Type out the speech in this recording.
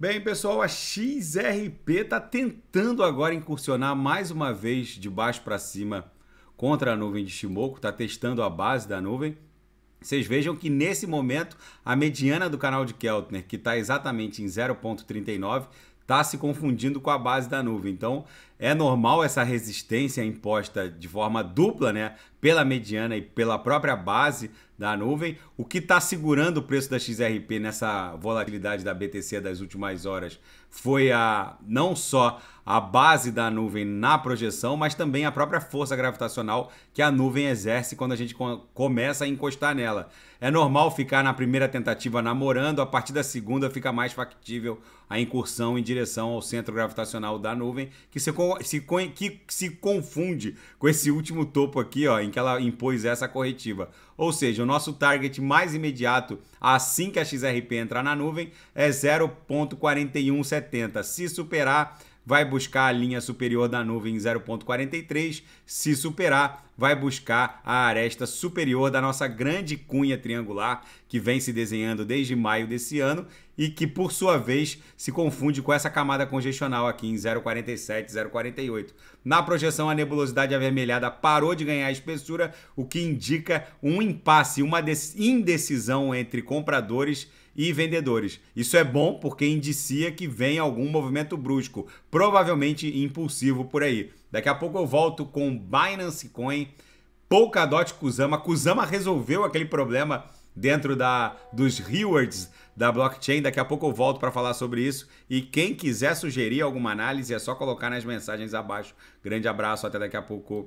Bem, pessoal, a XRP está tentando agora incursionar mais uma vez de baixo para cima contra a nuvem de Shimoku, está testando a base da nuvem. Vocês vejam que nesse momento a mediana do canal de Keltner, que está exatamente em 0,39, está se confundindo com a base da nuvem. Então é normal essa resistência imposta de forma dupla, né? Pela mediana e pela própria base da nuvem. O que está segurando o preço da XRP nessa volatilidade da BTC das últimas horas foi a não só a base da nuvem na projeção, mas também a própria força gravitacional que a nuvem exerce quando a gente começa a encostar nela. É normal ficar na primeira tentativa namorando, a partir da segunda fica mais factível a incursão em direção ao centro gravitacional da nuvem, que se, se, que se confunde com esse último topo aqui, ó, em que ela impôs essa corretiva. Ou seja, nosso target mais imediato assim que a XRP entrar na nuvem é 0.4170. Se superar vai buscar a linha superior da nuvem em 0,43, se superar, vai buscar a aresta superior da nossa grande cunha triangular que vem se desenhando desde maio desse ano e que, por sua vez, se confunde com essa camada congestional aqui em 0,47, 0,48. Na projeção, a nebulosidade avermelhada parou de ganhar espessura, o que indica um impasse, uma indecisão entre compradores e vendedores. Isso é bom porque indicia que vem algum movimento brusco provavelmente impulsivo por aí. Daqui a pouco eu volto com Binance Coin, Polkadot Kusama. Kusama resolveu aquele problema dentro da, dos rewards da blockchain. Daqui a pouco eu volto para falar sobre isso. E quem quiser sugerir alguma análise é só colocar nas mensagens abaixo. Grande abraço, até daqui a pouco.